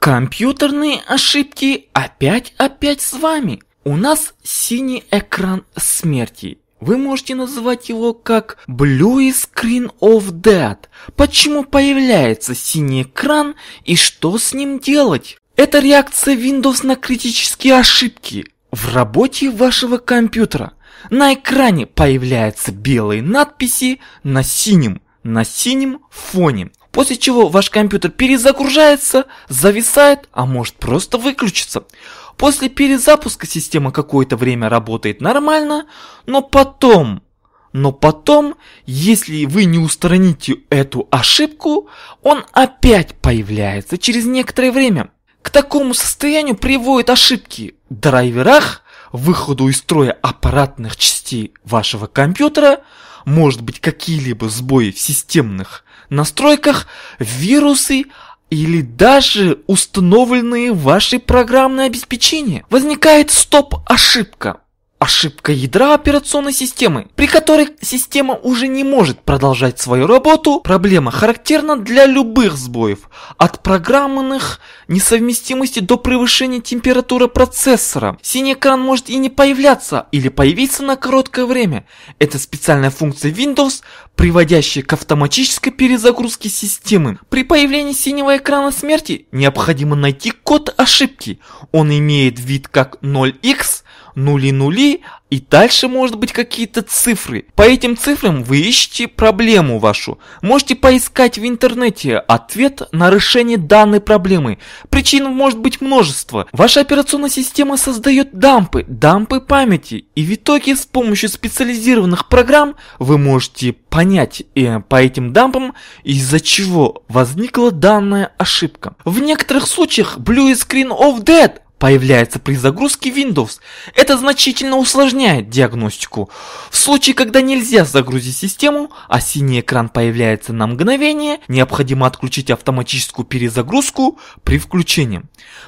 Компьютерные ошибки опять-опять с вами. У нас синий экран смерти. Вы можете называть его как Blue Screen of Death. Почему появляется синий экран и что с ним делать? Это реакция Windows на критические ошибки в работе вашего компьютера. На экране появляются белые надписи на синем, на синем фоне после чего ваш компьютер перезагружается, зависает, а может просто выключится. После перезапуска система какое-то время работает нормально, но потом... Но потом, если вы не устраните эту ошибку, он опять появляется через некоторое время. К такому состоянию приводят ошибки в драйверах, выходу из строя аппаратных частей мощности вашего компьютера, может быть какие-либо сбои в системных настройках, вирусы или даже установленные в вашей программное обеспечение. Возникает стоп-ошибка. Ошибка ядра операционной системы, при которой система уже не может продолжать свою работу, проблема характерна для любых сбоев, от программных несовместимости до превышения температуры процессора. Синий экран может и не появляться, или появиться на короткое время. Это специальная функция Windows, приводящая к автоматической перезагрузке системы. При появлении синего экрана смерти необходимо найти код ошибки. Он имеет вид как 0x, нули-нули, и дальше может быть какие-то цифры. По этим цифрам вы ищете проблему вашу. Можете поискать в интернете ответ на решение данной проблемы. Причин может быть множество. Ваша операционная система создает дампы, дампы памяти. И в итоге с помощью специализированных программ вы можете понять э, по этим дампам, из-за чего возникла данная ошибка. В некоторых случаях Blue Screen of Dead появляется при загрузке Windows. Это значительно усложняет диагностику. В случае, когда нельзя загрузить систему, а синий экран появляется на мгновение, необходимо отключить автоматическую перезагрузку при включении.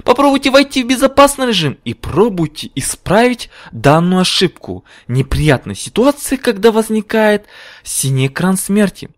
Попробуйте войти в безопасный режим и пробуйте исправить данную ошибку. Неприятная ситуация, когда возникает синий экран смерти.